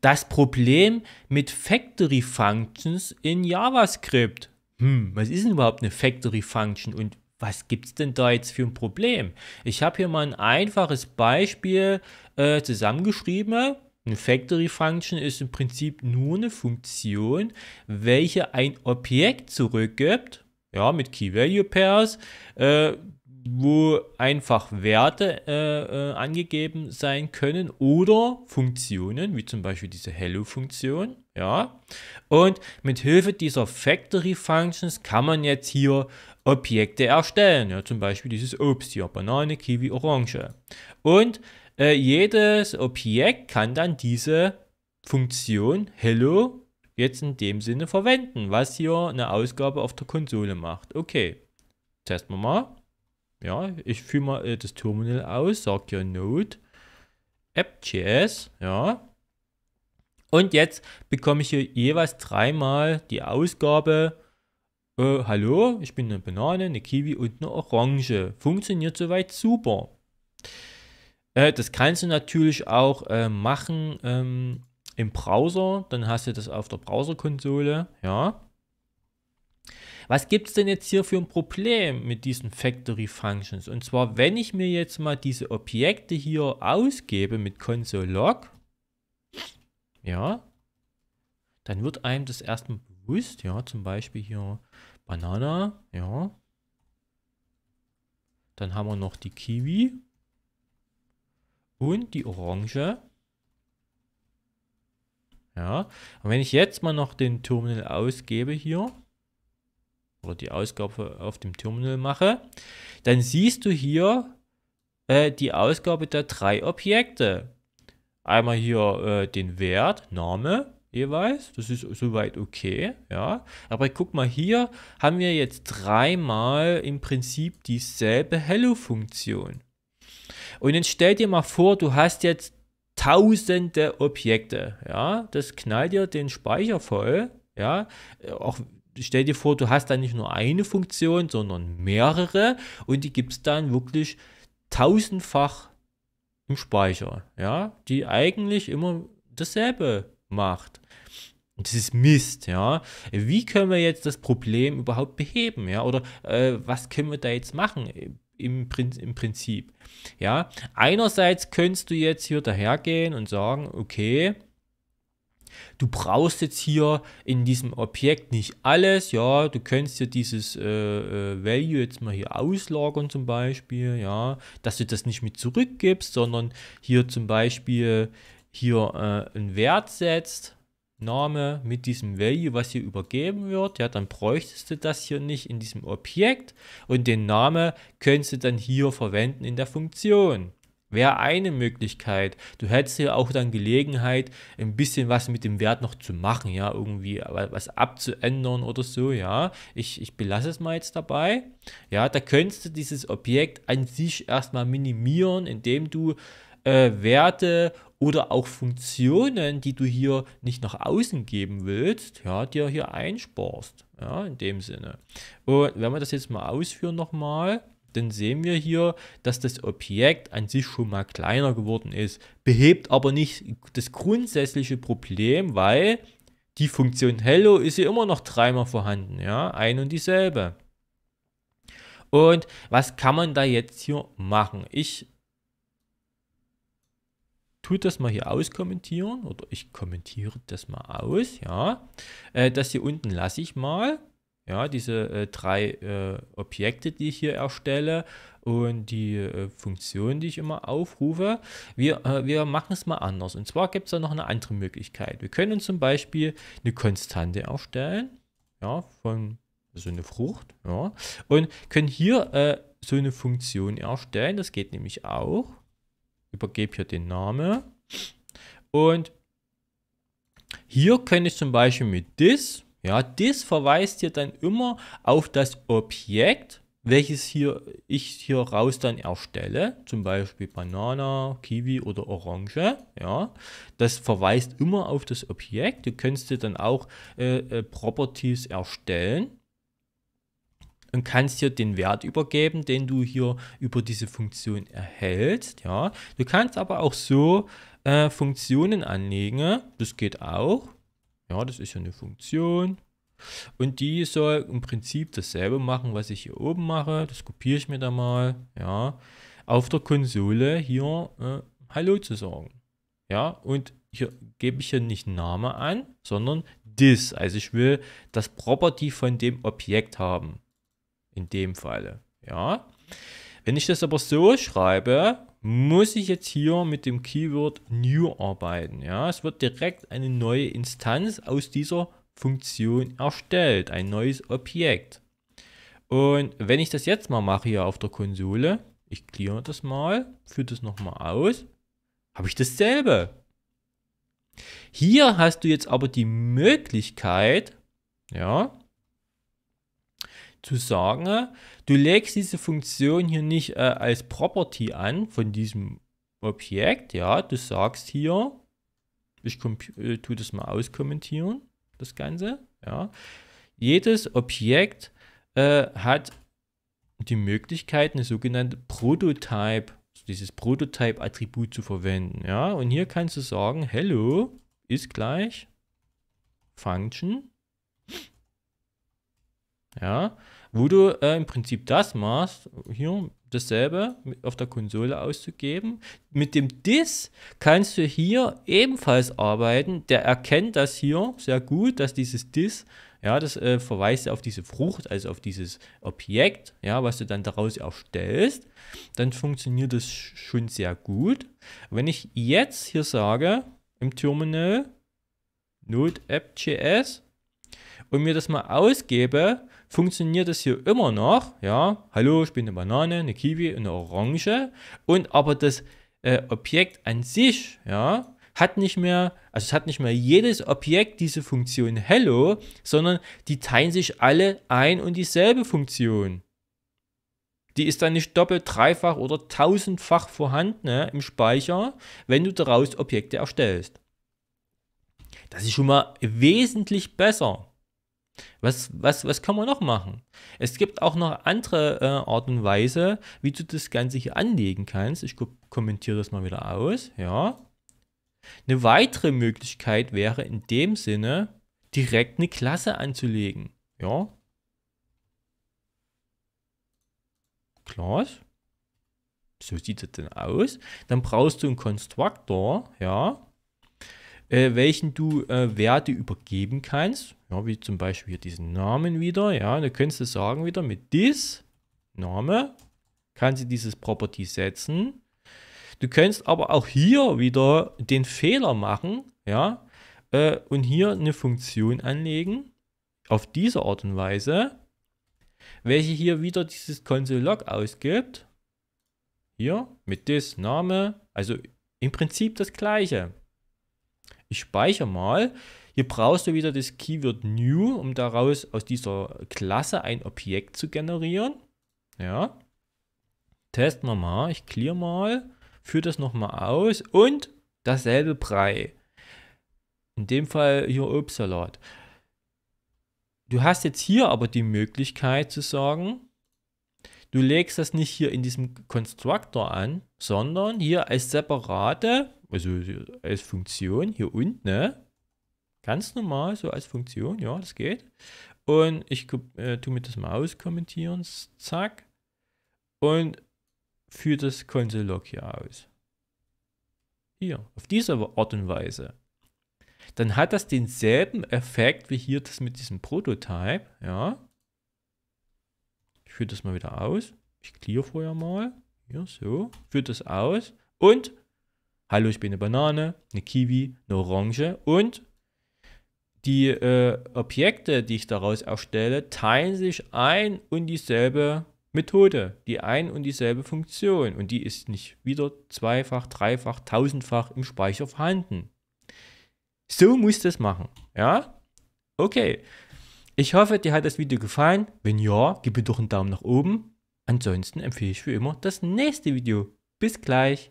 das Problem mit Factory Functions in JavaScript. Hm, was ist denn überhaupt eine Factory Function und was gibt es denn da jetzt für ein Problem? Ich habe hier mal ein einfaches Beispiel äh, zusammengeschrieben. Eine Factory Function ist im Prinzip nur eine Funktion, welche ein Objekt zurückgibt, ja, mit Key Value Pairs, äh, wo einfach Werte äh, äh, angegeben sein können oder Funktionen, wie zum Beispiel diese Hello-Funktion. Ja? Und mit Hilfe dieser Factory Functions kann man jetzt hier Objekte erstellen. Ja? Zum Beispiel dieses Obst hier, Banane, Kiwi, Orange. Und äh, jedes Objekt kann dann diese Funktion Hello jetzt in dem Sinne verwenden, was hier eine Ausgabe auf der Konsole macht. Okay, testen wir mal. Ja, ich führe mal äh, das Terminal aus, sage ja Node, App.js, ja. Und jetzt bekomme ich hier jeweils dreimal die Ausgabe, äh, hallo, ich bin eine Banane, eine Kiwi und eine Orange. Funktioniert soweit super. Äh, das kannst du natürlich auch äh, machen ähm, im Browser, dann hast du das auf der Browserkonsole, ja. Was gibt es denn jetzt hier für ein Problem mit diesen Factory Functions? Und zwar, wenn ich mir jetzt mal diese Objekte hier ausgebe mit console.log, ja, dann wird einem das erstmal bewusst, ja, zum Beispiel hier Banana, ja. Dann haben wir noch die Kiwi und die Orange. Ja, und wenn ich jetzt mal noch den Terminal ausgebe hier, oder die Ausgabe auf dem Terminal mache, dann siehst du hier äh, die Ausgabe der drei Objekte. Einmal hier äh, den Wert, Name jeweils, das ist soweit okay, ja. Aber guck mal, hier haben wir jetzt dreimal im Prinzip dieselbe Hello-Funktion. Und jetzt stell dir mal vor, du hast jetzt tausende Objekte, ja. Das knallt dir den Speicher voll, ja, auch stell dir vor, du hast da nicht nur eine Funktion, sondern mehrere und die gibt es dann wirklich tausendfach im Speicher, ja, die eigentlich immer dasselbe macht. Und das ist Mist, ja. Wie können wir jetzt das Problem überhaupt beheben, ja? Oder äh, was können wir da jetzt machen im, im Prinzip? Ja, einerseits könntest du jetzt hier dahergehen und sagen, okay, du brauchst jetzt hier in diesem Objekt nicht alles, ja, du könntest dir dieses äh, äh, Value jetzt mal hier auslagern zum Beispiel, ja, dass du das nicht mit zurückgibst, sondern hier zum Beispiel hier äh, einen Wert setzt, Name mit diesem Value, was hier übergeben wird, ja, dann bräuchtest du das hier nicht in diesem Objekt und den Name könntest du dann hier verwenden in der Funktion. Wäre eine Möglichkeit. Du hättest ja auch dann Gelegenheit, ein bisschen was mit dem Wert noch zu machen, ja, irgendwie was abzuändern oder so, ja. Ich, ich belasse es mal jetzt dabei. Ja, da könntest du dieses Objekt an sich erstmal minimieren, indem du äh, Werte oder auch Funktionen, die du hier nicht nach außen geben willst, ja, dir hier einsporst. Ja, in dem Sinne. Und wenn wir das jetzt mal ausführen nochmal, dann sehen wir hier, dass das Objekt an sich schon mal kleiner geworden ist, behebt aber nicht das grundsätzliche Problem, weil die Funktion hello ist ja immer noch dreimal vorhanden, ja, ein und dieselbe. Und was kann man da jetzt hier machen? Ich tue das mal hier auskommentieren oder ich kommentiere das mal aus, ja. Äh, das hier unten lasse ich mal ja, diese äh, drei äh, Objekte, die ich hier erstelle und die äh, Funktion, die ich immer aufrufe. Wir, äh, wir machen es mal anders. Und zwar gibt es da noch eine andere Möglichkeit. Wir können zum Beispiel eine Konstante erstellen. Ja, von so also eine Frucht. Ja, und können hier äh, so eine Funktion erstellen. Das geht nämlich auch. Übergebe hier den Namen. Und hier kann ich zum Beispiel mit this ja, das verweist ja dann immer auf das Objekt, welches hier ich hier raus dann erstelle, zum Beispiel Banana, Kiwi oder Orange, ja, das verweist immer auf das Objekt. Du kannst dir dann auch äh, äh, Properties erstellen und kannst dir den Wert übergeben, den du hier über diese Funktion erhältst, ja. Du kannst aber auch so äh, Funktionen anlegen, das geht auch. Ja, das ist ja eine Funktion. Und die soll im Prinzip dasselbe machen, was ich hier oben mache. Das kopiere ich mir da mal. Ja, auf der Konsole hier äh, Hallo zu sagen. Ja, und hier gebe ich ja nicht Name an, sondern this. Also ich will das Property von dem Objekt haben. In dem Falle. Ja. Wenn ich das aber so schreibe, muss ich jetzt hier mit dem Keyword New arbeiten. Ja, es wird direkt eine neue Instanz aus dieser Funktion erstellt, ein neues Objekt. Und wenn ich das jetzt mal mache hier auf der Konsole, ich clear das mal, führe das nochmal aus, habe ich dasselbe. Hier hast du jetzt aber die Möglichkeit, ja, zu sagen, du legst diese Funktion hier nicht äh, als Property an von diesem Objekt, ja, du sagst hier, ich äh, tue das mal auskommentieren, das Ganze, ja, jedes Objekt äh, hat die Möglichkeit, eine sogenannte Prototype, also dieses Prototype-Attribut zu verwenden, ja, und hier kannst du sagen, hello ist gleich Function ja, wo du äh, im Prinzip das machst, hier dasselbe auf der Konsole auszugeben. Mit dem DIS kannst du hier ebenfalls arbeiten. Der erkennt das hier sehr gut, dass dieses DIS, ja, das äh, verweist auf diese Frucht, also auf dieses Objekt, ja, was du dann daraus erstellst. Dann funktioniert das schon sehr gut. Wenn ich jetzt hier sage, im Terminal, Node App.js und mir das mal ausgebe, funktioniert es hier immer noch, ja, hallo, ich bin eine Banane, eine Kiwi, eine Orange, und aber das äh, Objekt an sich, ja, hat nicht mehr, also es hat nicht mehr jedes Objekt diese Funktion Hello, sondern die teilen sich alle ein und dieselbe Funktion. Die ist dann nicht doppelt, dreifach oder tausendfach vorhanden ne, im Speicher, wenn du daraus Objekte erstellst. Das ist schon mal wesentlich besser. Was, was, was kann man noch machen? Es gibt auch noch andere äh, Art und Weise, wie du das Ganze hier anlegen kannst. Ich kommentiere das mal wieder aus. Ja. Eine weitere Möglichkeit wäre in dem Sinne, direkt eine Klasse anzulegen. Ja. Class. So sieht es denn aus. Dann brauchst du einen Konstruktor, ja, äh, welchen du äh, Werte übergeben kannst. Ja, wie zum Beispiel hier diesen Namen wieder. Ja, da könntest du sagen wieder mit this Name kann sie dieses Property setzen. Du kannst aber auch hier wieder den Fehler machen, ja, äh, und hier eine Funktion anlegen, auf diese Art und Weise, welche hier wieder dieses Console-Log ausgibt. Hier mit this Name, also im Prinzip das gleiche. Ich speichere mal. Hier brauchst du wieder das Keyword New, um daraus aus dieser Klasse ein Objekt zu generieren. Ja. Testen wir mal. Ich clear mal. Führe das nochmal aus. Und dasselbe Brei. In dem Fall hier Obstsalat. Du hast jetzt hier aber die Möglichkeit zu sagen, du legst das nicht hier in diesem Constructor an, sondern hier als separate, also als Funktion hier unten, ne? Ganz normal, so als Funktion, ja, das geht. Und ich äh, tue mit das Maus kommentieren, zack. Und führe das Console Log hier aus. Hier, auf diese Art und Weise. Dann hat das denselben Effekt wie hier das mit diesem Prototype, ja. Ich führe das mal wieder aus. Ich clear vorher mal. Hier, so. Führe das aus. Und, hallo, ich bin eine Banane, eine Kiwi, eine Orange und die äh, Objekte, die ich daraus erstelle, teilen sich ein und dieselbe Methode, die ein und dieselbe Funktion. Und die ist nicht wieder zweifach, dreifach, tausendfach im Speicher vorhanden. So muss das machen. Ja? Okay. Ich hoffe, dir hat das Video gefallen. Wenn ja, gib mir doch einen Daumen nach oben. Ansonsten empfehle ich wie immer das nächste Video. Bis gleich.